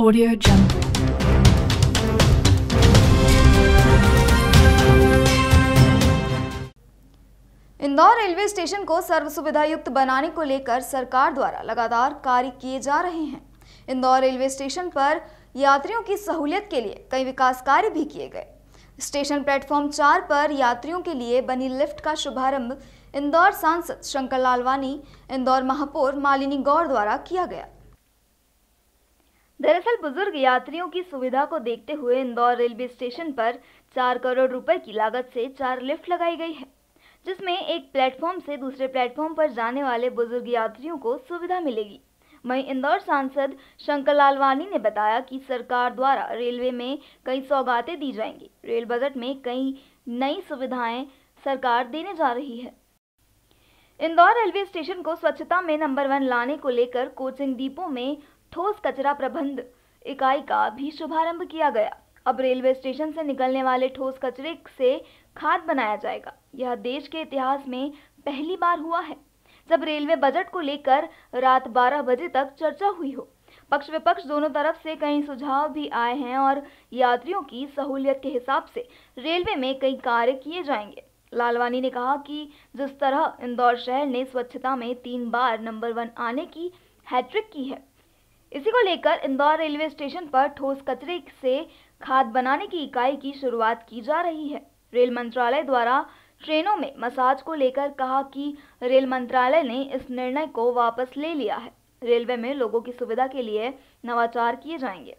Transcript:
Audio Jungle. Indore railway station को सर्व सुविधा युक्त बनाने को लेकर सरकार द्वारा लगातार कार्य किए जा रहे हैं इंदौर रेलवे स्टेशन पर यात्रियों की सहूलियत के लिए कई विकास कार्य भी किए गए स्टेशन प्लेटफॉर्म चार पर यात्रियों के लिए बनी लिफ्ट का शुभारंभ इंदौर सांसद शंकर लालवानी इंदौर महापौर मालिनी गौर द्वारा किया गया दरअसल बुजुर्ग यात्रियों की सुविधा को देखते हुए इंदौर रेलवे स्टेशन पर चार करोड़ रुपए की लागत से चार लिफ्ट लगाई गई है जिसमें एक प्लेटफॉर्म से दूसरे प्लेटफॉर्म पर जाने वाले बुजुर्ग यात्रियों को सुविधा मिलेगी वहीं इंदौर सांसद शंकर लालवानी ने बताया कि सरकार द्वारा रेलवे में कई सौगातें दी जाएंगी रेल बजट में कई नई सुविधाएं सरकार देने जा रही है इंदौर रेलवे स्टेशन को स्वच्छता में नंबर वन लाने को लेकर कोचिंग डिपो में ठोस कचरा प्रबंध इकाई का भी शुभारंभ किया गया अब रेलवे स्टेशन से निकलने वाले ठोस कचरे से खाद बनाया जाएगा यह देश के इतिहास में पहली बार हुआ है जब रेलवे बजट को लेकर रात 12 बजे तक चर्चा हुई हो पक्ष विपक्ष दोनों तरफ से कई सुझाव भी आए हैं और यात्रियों की सहूलियत के हिसाब से रेलवे में कई कार्य किए जाएंगे लालवानी ने कहा कि जिस तरह इंदौर शहर ने स्वच्छता में तीन बार नंबर वन आने की हैट्रिक की है इसी को लेकर इंदौर रेलवे स्टेशन पर ठोस कचरे से खाद बनाने की इकाई की शुरुआत की जा रही है रेल मंत्रालय द्वारा ट्रेनों में मसाज को लेकर कहा कि रेल मंत्रालय ने इस निर्णय को वापस ले लिया है रेलवे में लोगों की सुविधा के लिए नवाचार किए जाएंगे